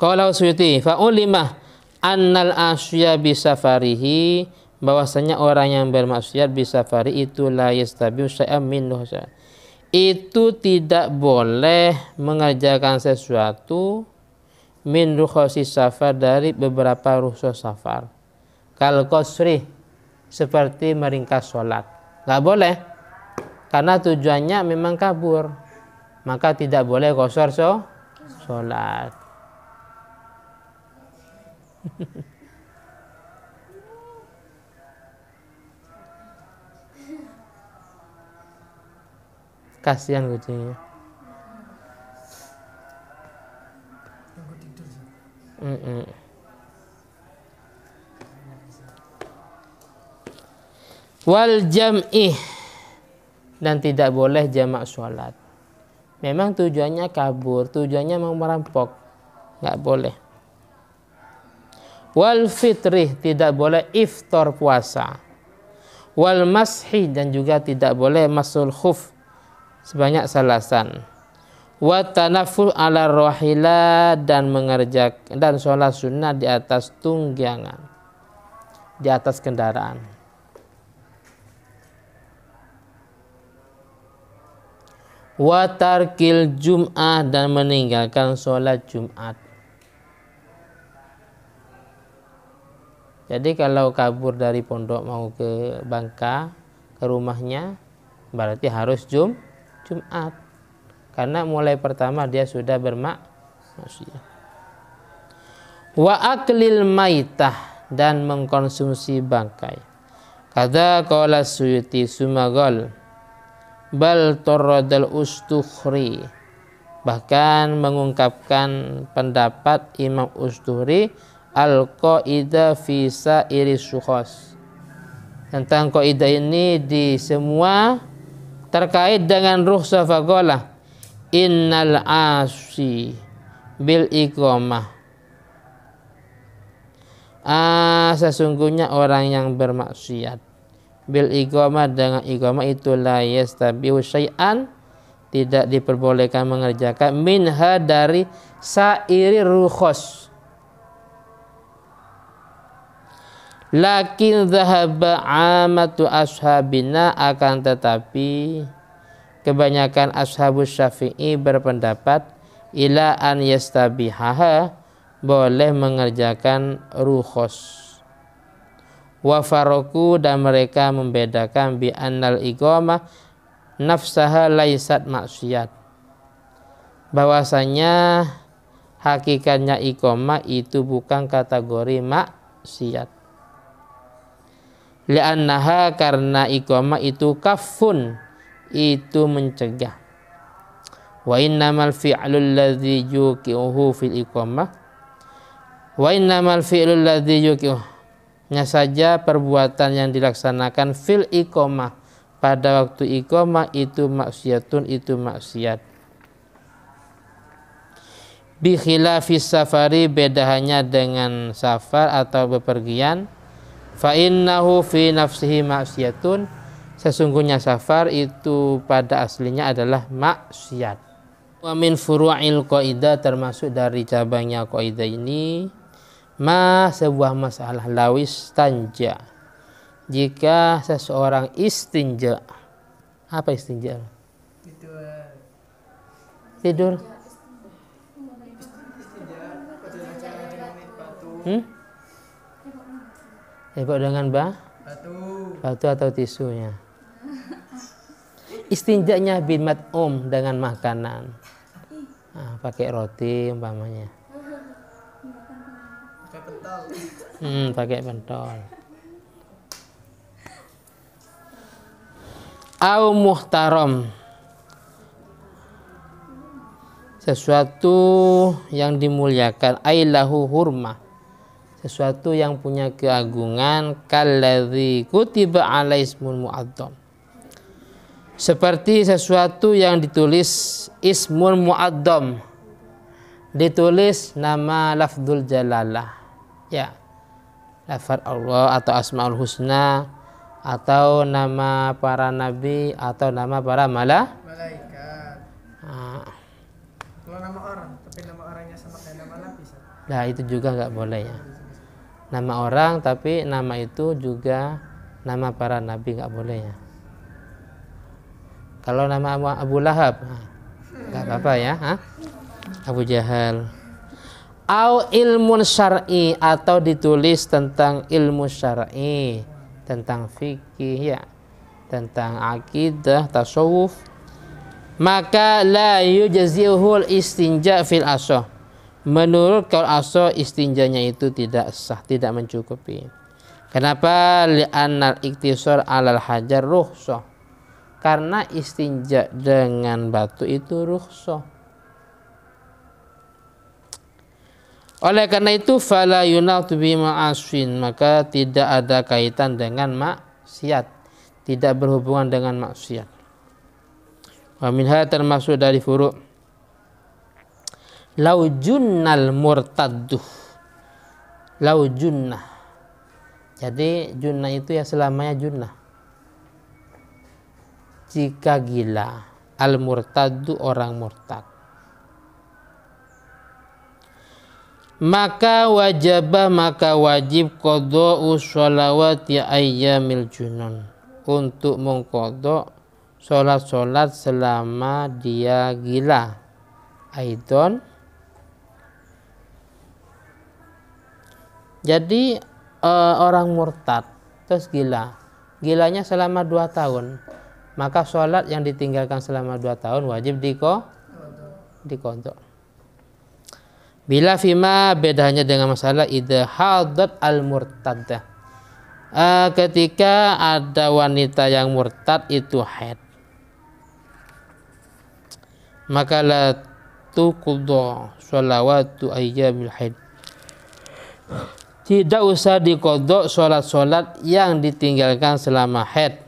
Qala Suyuti fa ulima annal asya bi safarihi bahwasanya orang yang bermaksiat bi safari itu la yastabi syai'an minhu. itu tidak boleh mengerjakan sesuatu min rukhsi safar dari beberapa rukhsah safar kal qasri seperti meringkas salat. nggak boleh karena tujuannya memang kabur maka tidak boleh kosor so sholat Kasihan kucingnya. Mm -mm. Wal jam'i dan tidak boleh jamak sholat. Memang tujuannya kabur, tujuannya mau merampok, nggak boleh wal fitri tidak boleh iftar puasa wal mashi dan juga tidak boleh masul khuf sebanyak salasan wa tanaful ala rohila dan mengerjakan dan sholat sunnah di atas tunggangan di atas kendaraan watarkil jum'ah dan meninggalkan sholat jum'at Jadi kalau kabur dari pondok mau ke Bangka ke rumahnya berarti harus Jum Jumat. Karena mulai pertama dia sudah bermak. Wa aklil maitah dan mengkonsumsi bangkai. Kada qala Suyuti Sumagal bal torradal ustukhri bahkan mengungkapkan pendapat Imam Ustuhri al-qaida fi sa'iris syukhas. Tentang qaida ini di semua terkait dengan ruh faqala innal asi bil iqamah. Ah, sesungguhnya orang yang bermaksiat bil iqamah dengan iqamah itu la yastabihu syai'an tidak diperbolehkan mengerjakan minha dari sairi ruhos Lakin zahaba amatu ashabina akan tetapi kebanyakan ashabus syafi'i berpendapat ila an yastabihaha boleh mengerjakan ruhos. wafaroku dan mereka membedakan bi annal igoma nafsaha laisat maksiat bahwasanya hakikatnya ikoma itu bukan kategori maksiat li'annaha karena ikoma itu kafun itu mencegah wa innamal fi'lul ladzi yuqihu fil iqamah wa innamal fi'lul ladzi yuqihu hanya saja perbuatan yang dilaksanakan fil iqamah pada waktu iqamah itu maksiatun itu maksiat bi khilafis safari beda hanya dengan safar atau bepergian fa innahu fi nafsihi maksiatun sesungguhnya safar itu pada aslinya adalah maksiat wa min furu'il qaidah termasuk dari cabangnya qaidah ini ma sebuah masalah lawis tanja jika seseorang istinja apa istinja tidur hmm? Dipeluk dengan ba? Batu. Batu atau tisunya. Istinjaknya bin Om dengan makanan. Nah, pakai roti umpamanya. Pakai pentol. Hmm, pakai pentol. Au muhtaram. Sesuatu yang dimuliakan. Ailahu hurmah sesuatu yang punya keagungan kalladzi kutiba alaismul mu'azzam seperti sesuatu yang ditulis ismul mu'azzam ditulis nama lafzul jalalah ya lafaz Allah atau asmaul husna atau nama para nabi atau nama para mala malaikat ah. kalau nama orang tapi nama sama kayak nama nabi nah itu juga nggak boleh ya nama orang tapi nama itu juga nama para nabi nggak boleh ya kalau nama Abu Lahab nggak apa-apa ya Hah? Abu Jahal au ilmu syar'i atau ditulis tentang ilmu syar'i tentang fikih ya tentang akidah tasawuf maka la yujzi'uhul istinja fil asoh menurut kaul aso istinjanya itu tidak sah, tidak mencukupi. Kenapa li'anal iktisor alal hajar ruhsah? Karena istinja dengan batu itu ruhsah. Oleh karena itu fala bima aswin maka tidak ada kaitan dengan maksiat, tidak berhubungan dengan maksiat. Wa minha termasuk dari furu' laujunnal murtadduh laujunnah jadi junnah itu ya selamanya junnah jika gila al murtadu orang murtad maka wajabah maka wajib kodo usolawat ya ayyamil junun untuk mengkodok sholat-sholat selama dia gila Aidon jadi uh, orang murtad terus gila gilanya selama dua tahun maka sholat yang ditinggalkan selama dua tahun wajib diko dikontok. bila fima bedanya dengan masalah ide hadat al murtad. uh, eh, ketika ada wanita yang murtad itu haid maka la tuqdu sholawatu ayyamil haid tidak usah dikodok sholat-sholat yang ditinggalkan selama head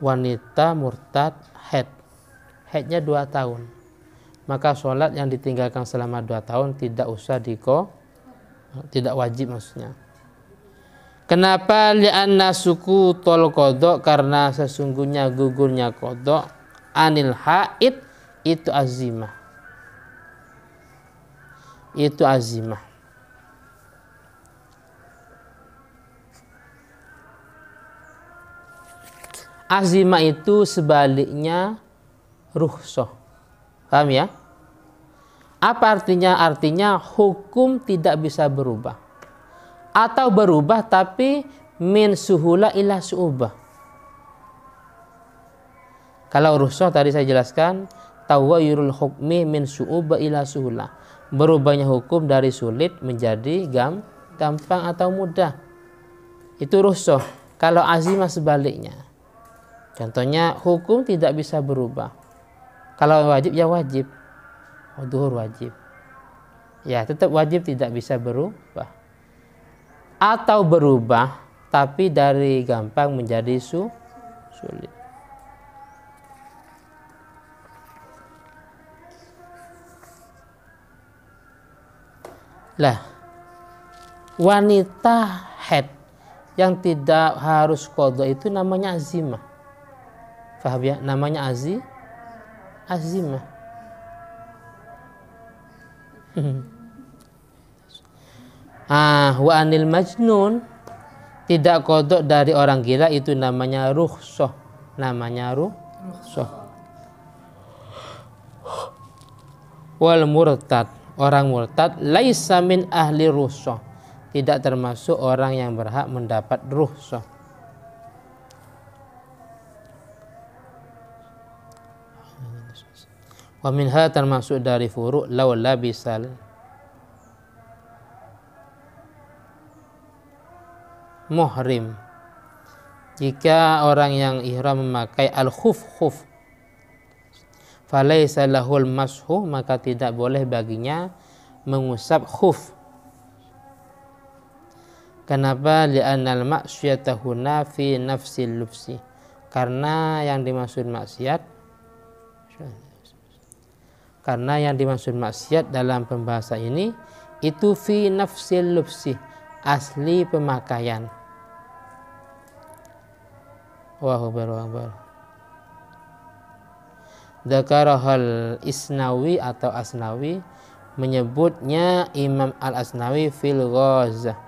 Wanita murtad head headnya dua tahun. Maka sholat yang ditinggalkan selama dua tahun tidak usah diko, tidak wajib maksudnya. Kenapa li'anna suku tol kodok karena sesungguhnya gugurnya kodok anil haid itu azimah itu azimah. Azimah itu sebaliknya ruhsoh. Paham ya? Apa artinya? Artinya hukum tidak bisa berubah. Atau berubah tapi min suhula ila suubah. Kalau ruhsoh tadi saya jelaskan, tawayurul hukmi min suubah ila suhula berubahnya hukum dari sulit menjadi gam, gampang atau mudah. Itu rusuh. Kalau azimah sebaliknya. Contohnya hukum tidak bisa berubah. Kalau wajib ya wajib. Oh, duhur wajib. Ya tetap wajib tidak bisa berubah. Atau berubah tapi dari gampang menjadi su sulit. Lah, wanita head yang tidak harus kodok itu namanya azimah. Faham ya? Namanya azi, azimah. ah, wa anil majnun tidak kodok dari orang gila itu namanya ruhsoh namanya ruhsoh wal murtad orang murtad laisa min ahli ruhsah tidak termasuk orang yang berhak mendapat ruhsah wa minha termasuk dari furu' laula bisal muhrim jika orang yang ihram memakai al khuf khuf falaisa lahul mashu maka tidak boleh baginya mengusap khuf kenapa li'anal maksyiatahuna fi nafsil lubsi karena yang dimaksud maksiat karena yang dimaksud maksiat dalam pembahasan ini itu fi nafsil lubsi asli pemakaian Allahu akbar Zakarahal Isnawi atau Asnawi menyebutnya Imam Al Asnawi fil Ghazah